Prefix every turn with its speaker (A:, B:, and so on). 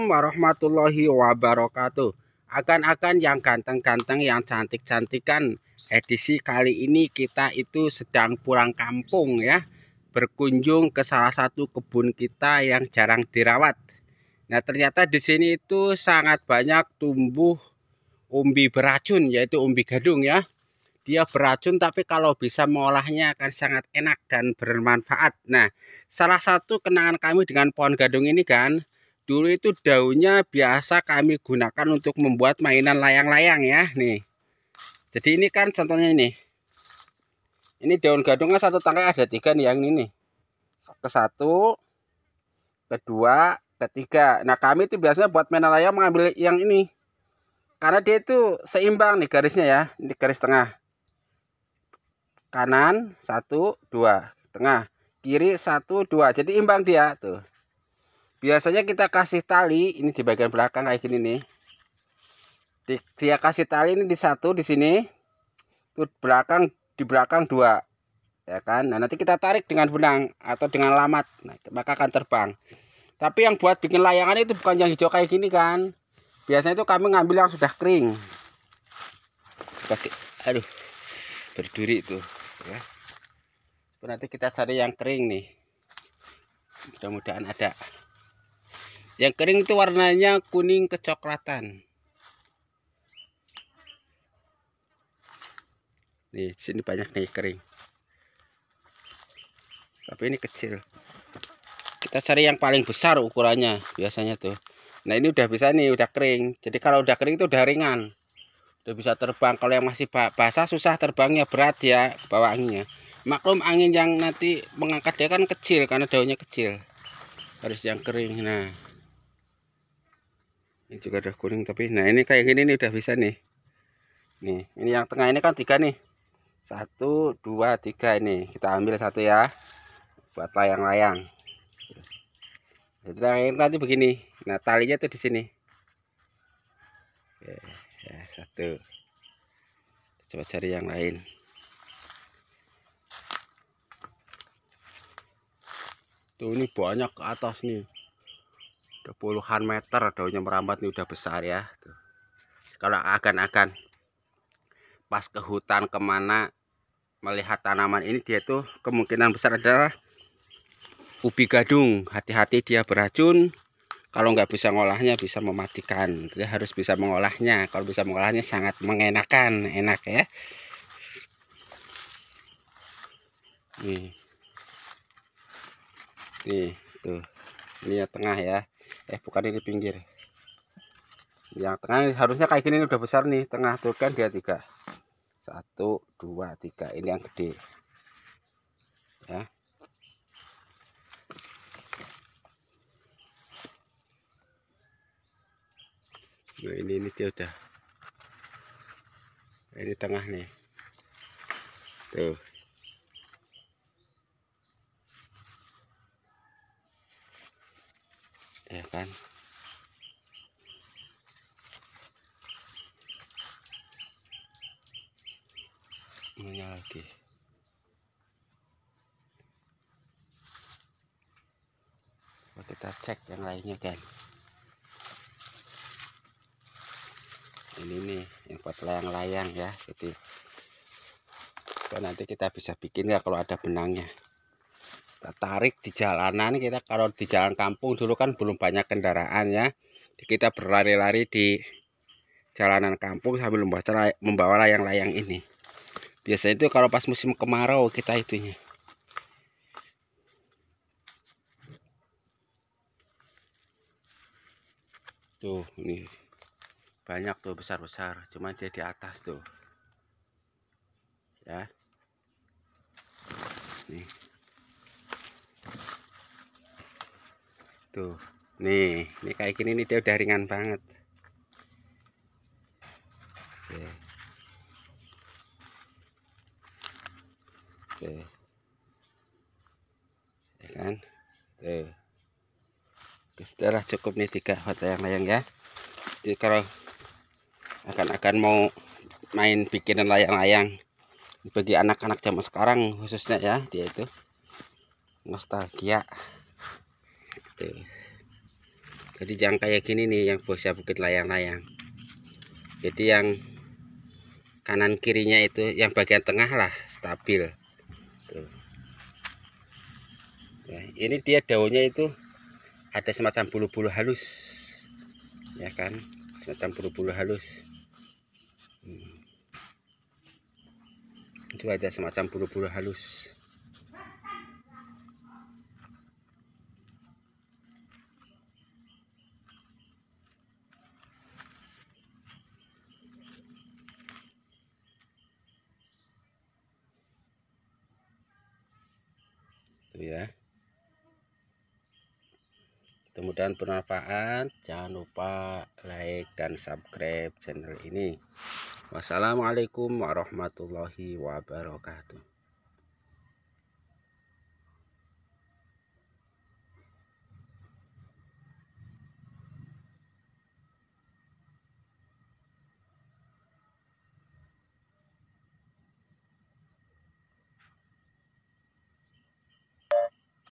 A: Assalamualaikum warahmatullahi wabarakatuh. Akan-akan yang ganteng-ganteng, yang cantik-cantikan. Edisi kali ini kita itu sedang pulang kampung ya. Berkunjung ke salah satu kebun kita yang jarang dirawat. Nah ternyata di sini itu sangat banyak tumbuh umbi beracun yaitu umbi gadung ya. Dia beracun tapi kalau bisa mengolahnya akan sangat enak dan bermanfaat. Nah salah satu kenangan kami dengan pohon gadung ini kan Dulu itu daunnya biasa kami gunakan untuk membuat mainan layang-layang ya, nih. Jadi ini kan contohnya ini. Ini daun gadungnya satu tangkai ada tiga nih yang ini nih. Ke satu, kedua, ketiga. Nah kami itu biasanya buat mainan layang mengambil yang ini. Karena dia itu seimbang nih garisnya ya, ini garis tengah. Kanan satu dua tengah, kiri satu dua. Jadi imbang dia tuh biasanya kita kasih tali ini di bagian belakang kayak gini nih di, dia kasih tali ini di satu di sini tuh belakang di belakang dua ya kan nah nanti kita tarik dengan benang atau dengan lamat nah, maka akan terbang tapi yang buat bikin layangan itu bukan yang hijau kayak gini kan biasanya itu kami ngambil yang sudah kering pakai aduh berduri itu ya nanti kita cari yang kering nih mudah-mudahan ada yang kering itu warnanya kuning kecoklatan. Nih, sini banyak nih kering. Tapi ini kecil. Kita cari yang paling besar ukurannya biasanya tuh. Nah, ini udah bisa nih, udah kering. Jadi kalau udah kering itu udah ringan. Udah bisa terbang. Kalau yang masih basah susah terbangnya, berat ya bawa anginnya. Maklum angin yang nanti mengangkat dia kan kecil karena daunnya kecil. Harus yang kering. Nah, ini juga udah kuning tapi nah ini kayak gini nih udah bisa nih nih ini yang tengah ini kan tiga nih satu dua tiga ini kita ambil satu ya buat layang-layang jadi layang tadi begini nah talinya tuh di sini Oke, ya, satu coba cari yang lain tuh ini banyak ke atas nih udah puluhan meter daunnya merambat ini udah besar ya tuh. kalau akan-akan pas ke hutan kemana melihat tanaman ini dia tuh kemungkinan besar adalah ubi gadung hati-hati dia beracun kalau nggak bisa mengolahnya bisa mematikan dia harus bisa mengolahnya kalau bisa mengolahnya sangat mengenakan enak ya nih nih tuh ini ya tengah ya eh bukan ini pinggir yang tengah harusnya kayak gini udah besar nih tengah tuh kan dia tiga satu dua tiga ini yang gede ya nah, ini ini dia udah ini tengah nih tuh ya kan ini lagi Coba kita cek yang lainnya kan ini nih yang buat layang-layang ya jadi nanti kita bisa bikin ya kalau ada benangnya tertarik nah, di jalanan kita kalau di jalan kampung dulu kan belum banyak kendaraan ya kita berlari-lari di jalanan kampung sambil membawa layang-layang ini biasanya itu kalau pas musim kemarau kita itunya tuh ini banyak tuh besar-besar cuma dia di atas tuh ya nih tuh nih ini kayak gini nih dia udah ringan banget oke oke ya kan tuh oke setelah cukup nih tiga hot layang-layang ya jadi kalau akan-akan mau main bikinan layang-layang bagi anak-anak zaman sekarang khususnya ya dia itu nostalgia tuh gitu. jadi yang kayak gini nih yang bosnya bukit layang-layang jadi yang kanan kirinya itu yang bagian tengah lah stabil Nah, ini dia daunnya itu ada semacam bulu-bulu halus ya kan semacam bulu-bulu halus hmm. itu ada semacam bulu-bulu halus Tuh gitu ya. kemudian bermanfaat. Jangan lupa like dan subscribe channel ini. Wassalamualaikum warahmatullahi wabarakatuh.